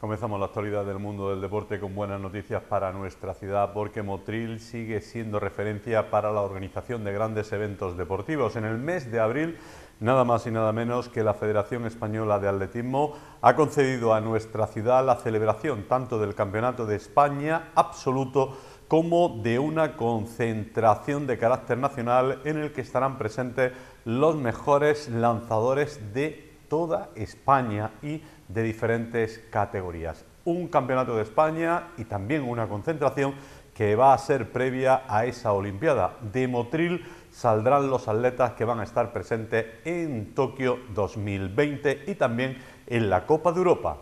Comenzamos la actualidad del mundo del deporte con buenas noticias para nuestra ciudad porque Motril sigue siendo referencia para la organización de grandes eventos deportivos. En el mes de abril, nada más y nada menos que la Federación Española de Atletismo ha concedido a nuestra ciudad la celebración tanto del Campeonato de España absoluto como de una concentración de carácter nacional en el que estarán presentes los mejores lanzadores de toda España y de diferentes categorías. Un campeonato de España y también una concentración que va a ser previa a esa Olimpiada. De Motril saldrán los atletas que van a estar presentes en Tokio 2020 y también en la Copa de Europa.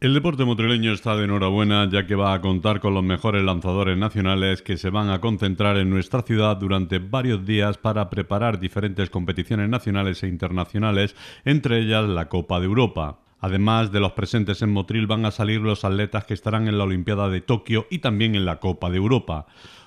El deporte motrileño está de enhorabuena ya que va a contar con los mejores lanzadores nacionales que se van a concentrar en nuestra ciudad durante varios días para preparar diferentes competiciones nacionales e internacionales, entre ellas la Copa de Europa. Además de los presentes en Motril van a salir los atletas que estarán en la Olimpiada de Tokio y también en la Copa de Europa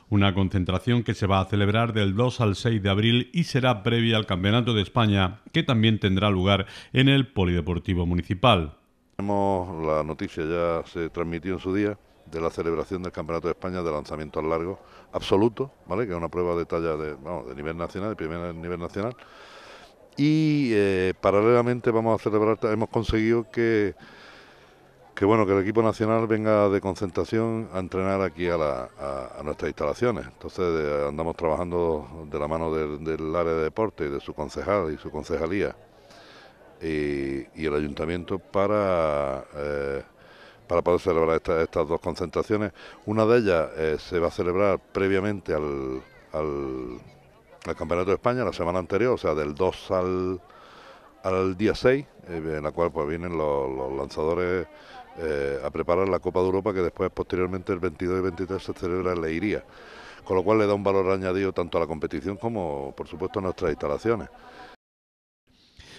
una concentración que se va a celebrar del 2 al 6 de abril y será previa al Campeonato de España, que también tendrá lugar en el Polideportivo Municipal. Tenemos la noticia, ya se transmitió en su día, de la celebración del Campeonato de España de lanzamiento al largo absoluto, ¿vale? que es una prueba de talla de, nivel nacional, de primer nivel nacional. Y eh, paralelamente vamos a celebrar, hemos conseguido que, que, bueno, que el equipo nacional venga de concentración a entrenar aquí a, nuestras instalaciones. Entonces eh, andamos trabajando de la mano del, del área de deporte y de su concejal y su concejalía y, el ayuntamiento para, eh, para poder celebrar estas dos concentraciones. Una de ellas eh, se va a celebrar previamente al, Campeonato de España, la semana anterior, o sea, del 2 al, al día 6, eh, en la cual pues, vienen los, lanzadores a preparar la Copa de Europa, que después, posteriormente, el 22 y 23 se celebra en Leiría. Con lo cual le da un valor añadido tanto a la competición como, por supuesto, a nuestras instalaciones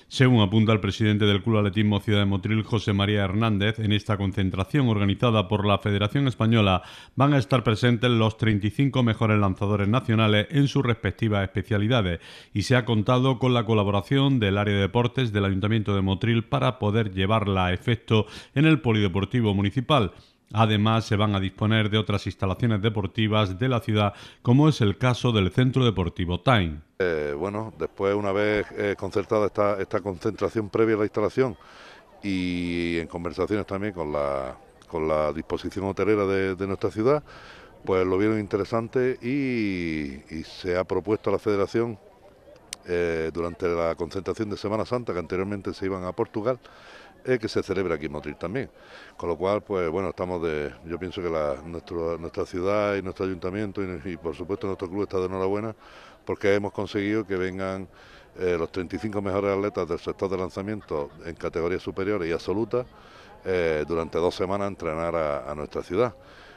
según apunta el presidente del Club Atletismo Ciudad de Motril, José María Hernández. En esta concentración organizada por la Federación Española van a estar presentes los 35 mejores lanzadores nacionales en sus respectivas especialidades y se ha contado con la colaboración del área de deportes del Ayuntamiento de Motril para poder llevarla a efecto en el Polideportivo Municipal. Además, se van a disponer de otras instalaciones deportivas de la ciudad, como es el caso del Centro Deportivo Time. Eh, bueno, después, una vez eh, concertada esta, concentración previa a la instalación y en conversaciones también con la, con la disposición hotelera de, nuestra ciudad, pues lo vieron interesante y, se ha propuesto a la Federación eh, durante la concentración de Semana Santa, que anteriormente se iban a Portugal, es que se celebra aquí en Motril también. Con lo cual, pues bueno, estamos de. Yo pienso que la, nuestra ciudad y nuestro ayuntamiento y, por supuesto nuestro club está de enhorabuena porque hemos conseguido que vengan eh, los 35 mejores atletas del sector de lanzamiento en categorías superiores y absoluta... Eh, durante dos semanas a entrenar a, nuestra ciudad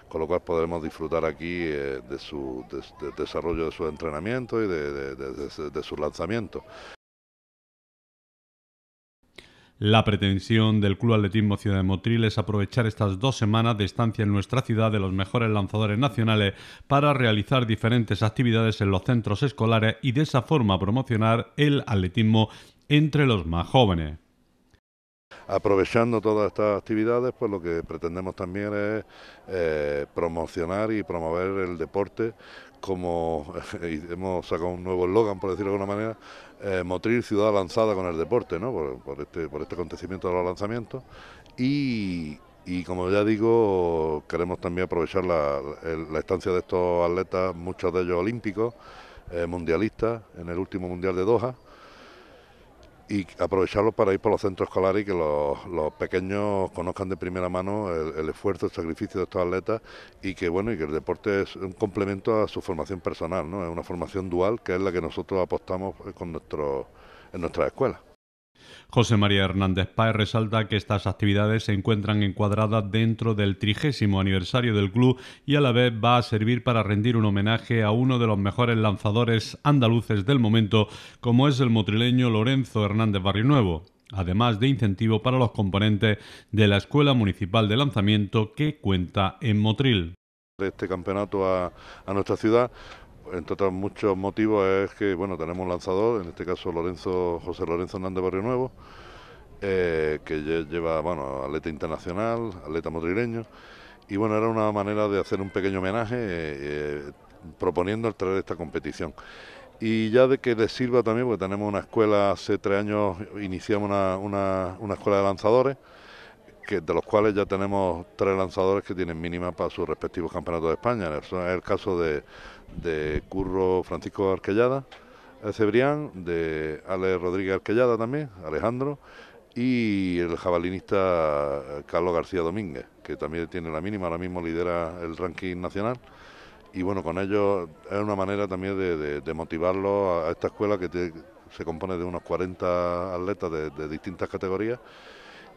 con lo cual podremos disfrutar aquí eh, de su desarrollo de su entrenamiento... y de, de sus lanzamientos. La pretensión del Club Atletismo Ciudad de Motril es aprovechar estas dos semanas de estancia en nuestra ciudad de los mejores lanzadores nacionales para realizar diferentes actividades en los centros escolares y de esa forma promocionar el atletismo entre los más jóvenes aprovechando todas estas actividades, pues lo que pretendemos también es eh, promocionar y promover el deporte como hemos sacado un nuevo eslogan, por decirlo de alguna manera, eh, Motril Ciudad Lanzada con el Deporte, por, este, por este acontecimiento de los lanzamientos. Y, como ya digo, queremos también aprovechar la, estancia de estos atletas, muchos de ellos olímpicos, eh, mundialistas, en el último Mundial de Doha y aprovecharlo para ir por los centros escolares y que los, pequeños conozcan de primera mano el, esfuerzo, el sacrificio de estos atletas y que bueno y que el deporte es un complemento a su formación personal, Es una formación dual que es la que nosotros apostamos eh, con nuestro, en nuestras escuelas. José María Hernández Páez resalta que estas actividades se encuentran encuadradas dentro del trigésimo aniversario del club y a la vez va a servir para rendir un homenaje a uno de los mejores lanzadores andaluces del momento, como es el motrileño Lorenzo Hernández Barrinuevo. además de incentivo para los componentes de la Escuela Municipal de Lanzamiento que cuenta en Motril. este campeonato a nuestra ciudad, entre otros muchos motivos, es que bueno tenemos un lanzador, en este caso Lorenzo José Lorenzo Hernández Barrio Nuevo, eh, que lleva bueno atleta internacional, atleta madrileño, y bueno, era una manera de hacer un pequeño homenaje eh, eh, proponiendo el traer esta competición y ya de que les sirva también, porque tenemos una escuela, hace tres años iniciamos una escuela de lanzadores de los cuales ya tenemos tres lanzadores que tienen mínima para sus respectivos campeonatos de España. Es el caso de, Curro Francisco Arquellada, Cebrián, de Ale Rodríguez Arquellada también, Alejandro, y el jabalinista eh, Carlos García Domínguez, que también tiene la mínima, ahora mismo lidera el ranking nacional. Y bueno, con ello es una manera también de, motivarlo a, esta escuela que se compone de unos 40 atletas de distintas categorías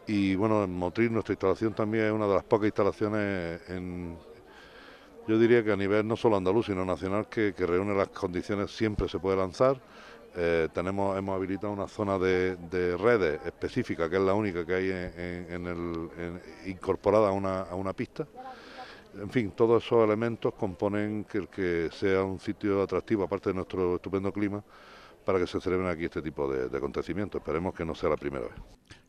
y bueno, en Motril nuestra instalación también es una de las pocas instalaciones en, yo diría que a nivel no solo andaluz, sino nacional, que, reúne las condiciones, siempre se puede lanzar. Eh, tenemos, hemos habilitado una zona de, redes específica, que es la única que hay en, el, incorporada a una, a una pista. En fin, todos esos elementos componen que el que sea un sitio atractivo, aparte de nuestro estupendo clima, para que se celebren aquí este tipo de, de acontecimientos. Esperemos que no sea la primera vez.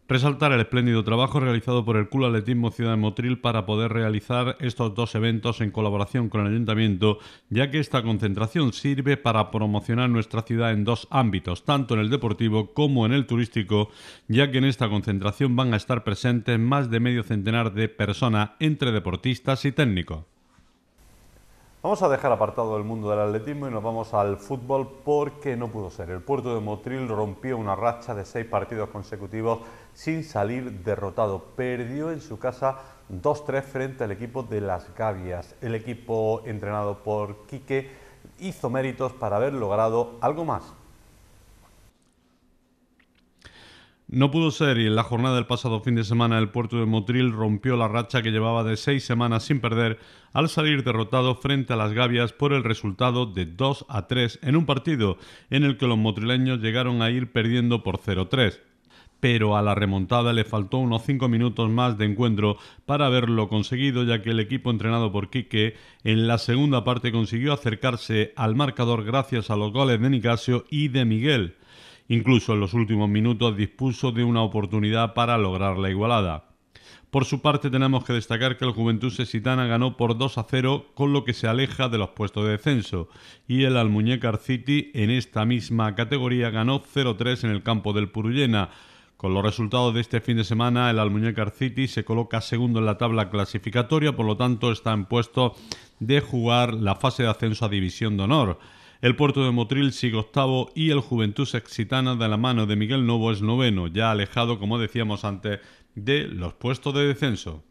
Resaltar el espléndido trabajo realizado por el Club Atletismo Ciudad de Motril para poder realizar estos dos eventos en colaboración con el Ayuntamiento, ya que esta concentración sirve para promocionar nuestra ciudad en dos ámbitos, tanto en el deportivo como en el turístico, ya que en esta concentración van a estar presentes más de medio centenar de personas entre deportistas y técnicos. Vamos a dejar apartado el mundo del atletismo y nos vamos al fútbol porque no pudo ser. El puerto de Motril rompió una racha de seis partidos consecutivos sin salir derrotado. Perdió en su casa 2-3 frente al equipo de Las Gavias. El equipo entrenado por Quique hizo méritos para haber logrado algo más. No pudo ser y en la jornada del pasado fin de semana el puerto de Motril rompió la racha que llevaba de seis semanas sin perder al salir derrotado frente a las Gavias por el resultado de 2 a 3 en un partido en el que los motrileños llegaron a ir perdiendo por 0-3. Pero a la remontada le faltó unos cinco minutos más de encuentro para haberlo conseguido, ya que el equipo entrenado por Quique en la segunda parte consiguió acercarse al marcador gracias a los goles de Nicasio y de Miguel. Incluso en los últimos minutos dispuso de una oportunidad para lograr la igualada. Por su parte tenemos que destacar que el Juventud Sesitana ganó por 2 a 0 con lo que se aleja de los puestos de descenso y el Almuñécar City en esta misma categoría ganó 0-3 en el campo del Purullena. Con los resultados de este fin de semana, el Almuñécar City se coloca segundo en la tabla clasificatoria, por lo tanto está en puesto de jugar la fase de ascenso a División de Honor. El Puerto de Motril sigue octavo y el Juventud Excitana de la mano de Miguel Novo es noveno, ya alejado, como decíamos antes, de los puestos de descenso.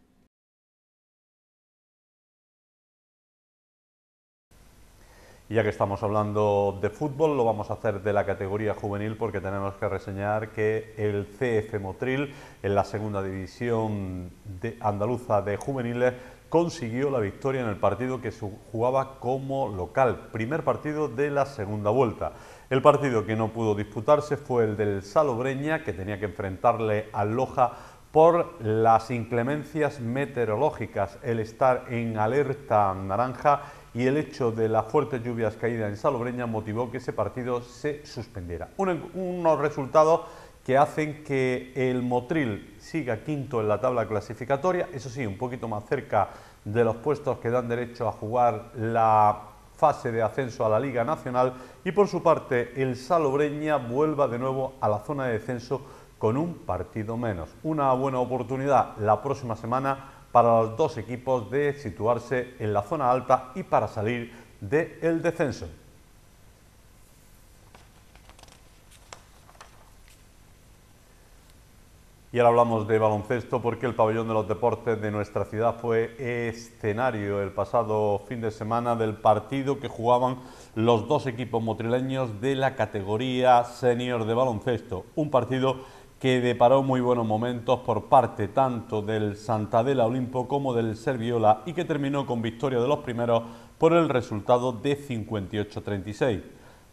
ya que estamos hablando de fútbol, lo vamos a hacer de la categoría juvenil porque tenemos que reseñar que el CF Motril, en la segunda división de andaluza de juveniles, consiguió la victoria en el partido que jugaba como local, primer partido de la segunda vuelta. El partido que no pudo disputarse fue el del Salobreña, que tenía que enfrentarle a Loja por las inclemencias meteorológicas, el estar en alerta naranja y el hecho de las fuertes lluvias caídas en Salobreña motivó que ese partido se suspendiera. unos resultados que hacen que el Motril siga quinto en la tabla clasificatoria, eso sí, un poquito más cerca de los puestos que dan derecho a jugar la fase de ascenso a la Liga Nacional y por su parte el Salobreña vuelva de nuevo a la zona de descenso con un partido menos. Una buena oportunidad la próxima semana para los dos equipos de situarse en la zona alta y para salir del descenso. Y ahora hablamos de baloncesto porque el pabellón de los deportes de nuestra ciudad fue escenario el pasado fin de semana del partido que jugaban los dos equipos motrileños de la categoría senior de baloncesto. Un partido que deparó muy buenos momentos por parte tanto del Santadela Olimpo como del Serviola y que terminó con victoria de los primeros por el resultado de 58-36.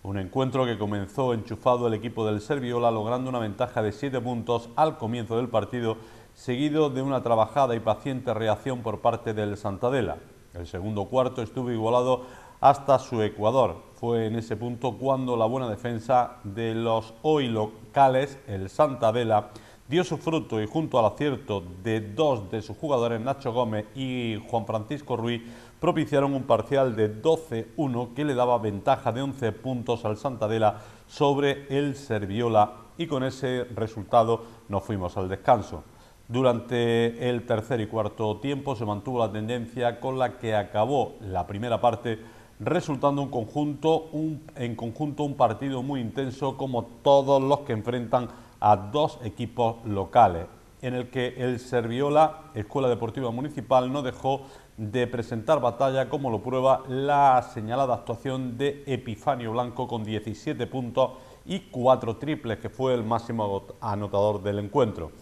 Un encuentro que comenzó enchufado el equipo del Serviola logrando una ventaja de 7 puntos al comienzo del partido, seguido de una trabajada y paciente reacción por parte del Santadela. El segundo cuarto estuvo igualado hasta su Ecuador. Fue en ese punto cuando la buena defensa de los hoy locales, el Santadela, dio su fruto y junto al acierto de dos de sus jugadores, Nacho Gómez y Juan Francisco Ruiz, propiciaron un parcial de 12-1 que le daba ventaja de 11 puntos al Santadela sobre el Serviola y con ese resultado nos fuimos al descanso. Durante el tercer y cuarto tiempo se mantuvo la tendencia con la que acabó la primera parte, resultando un conjunto, un, en conjunto un partido muy intenso como todos los que enfrentan a dos equipos locales, en el que el Serviola, Escuela Deportiva Municipal, no dejó de presentar batalla, como lo prueba la señalada actuación de Epifanio Blanco con 17 puntos y 4 triples, que fue el máximo anotador del encuentro.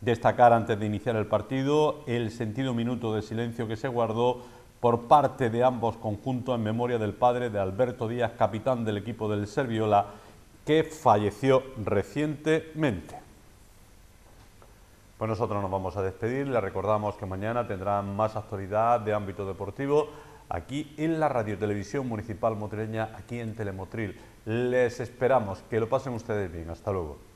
Destacar antes de iniciar el partido el sentido minuto de silencio que se guardó por parte de ambos conjuntos en memoria del padre de Alberto Díaz, capitán del equipo del Serviola, que falleció recientemente. Pues nosotros nos vamos a despedir, les recordamos que mañana tendrán más actualidad de ámbito deportivo aquí en la Radio Televisión Municipal Motrileña, aquí en Telemotril. Les esperamos, que lo pasen ustedes bien, hasta luego.